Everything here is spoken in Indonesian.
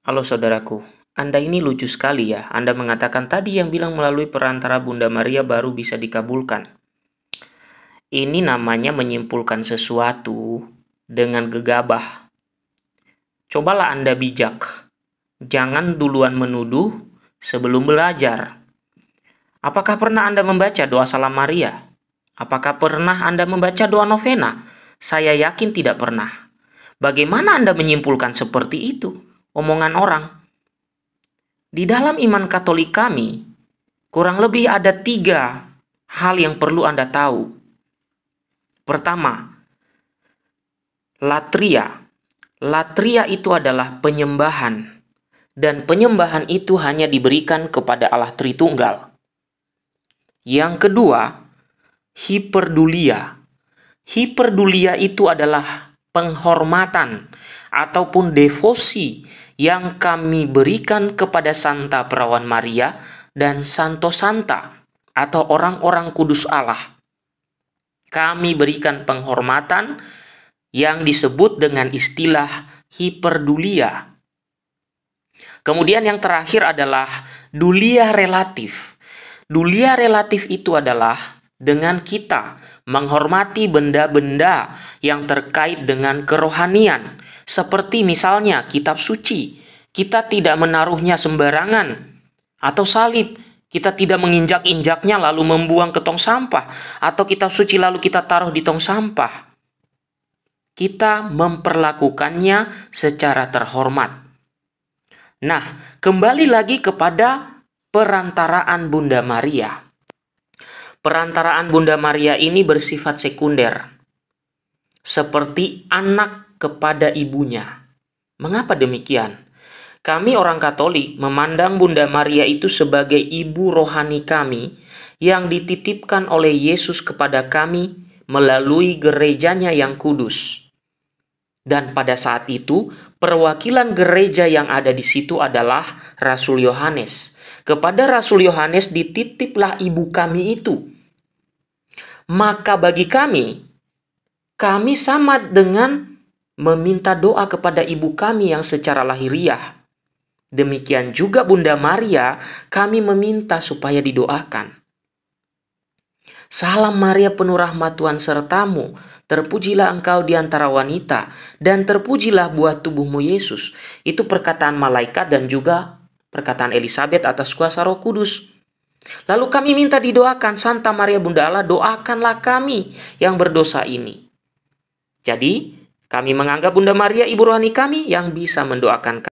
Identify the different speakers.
Speaker 1: Halo saudaraku, Anda ini lucu sekali ya. Anda mengatakan tadi yang bilang melalui perantara Bunda Maria baru bisa dikabulkan. Ini namanya menyimpulkan sesuatu dengan gegabah. Cobalah Anda bijak. Jangan duluan menuduh sebelum belajar. Apakah pernah Anda membaca doa Salam Maria? Apakah pernah Anda membaca doa novena? Saya yakin tidak pernah. Bagaimana Anda menyimpulkan seperti itu? omongan orang. Di dalam iman Katolik kami, kurang lebih ada tiga hal yang perlu Anda tahu. Pertama, latria. Latria itu adalah penyembahan, dan penyembahan itu hanya diberikan kepada Allah Tritunggal. Yang kedua, hiperdulia. Hiperdulia itu adalah penghormatan ataupun devosi yang kami berikan kepada Santa Perawan Maria dan Santo Santa atau orang-orang kudus Allah. Kami berikan penghormatan yang disebut dengan istilah hiperdulia. Kemudian yang terakhir adalah dulia relatif. Dulia relatif itu adalah dengan kita menghormati benda-benda yang terkait dengan kerohanian, seperti misalnya kitab suci. Kita tidak menaruhnya sembarangan, atau salib. Kita tidak menginjak-injaknya lalu membuang ke tong sampah, atau kitab suci lalu kita taruh di tong sampah. Kita memperlakukannya secara terhormat. Nah, kembali lagi kepada perantaraan Bunda Maria Perantaraan Bunda Maria ini bersifat sekunder, seperti anak kepada ibunya. Mengapa demikian? Kami, orang Katolik, memandang Bunda Maria itu sebagai ibu rohani kami yang dititipkan oleh Yesus kepada kami melalui gerejanya yang kudus. Dan pada saat itu, perwakilan gereja yang ada di situ adalah Rasul Yohanes. Kepada Rasul Yohanes dititiplah ibu kami itu maka bagi kami, kami sama dengan meminta doa kepada ibu kami yang secara lahiriah. Demikian juga Bunda Maria, kami meminta supaya didoakan. Salam Maria penuh rahmat Tuhan sertamu, terpujilah engkau di antara wanita, dan terpujilah buah tubuhmu Yesus. Itu perkataan malaikat dan juga perkataan Elizabeth atas kuasa roh kudus. Lalu kami minta didoakan Santa Maria Bunda Allah, doakanlah kami yang berdosa ini. Jadi, kami menganggap Bunda Maria ibu rohani kami yang bisa mendoakan kami.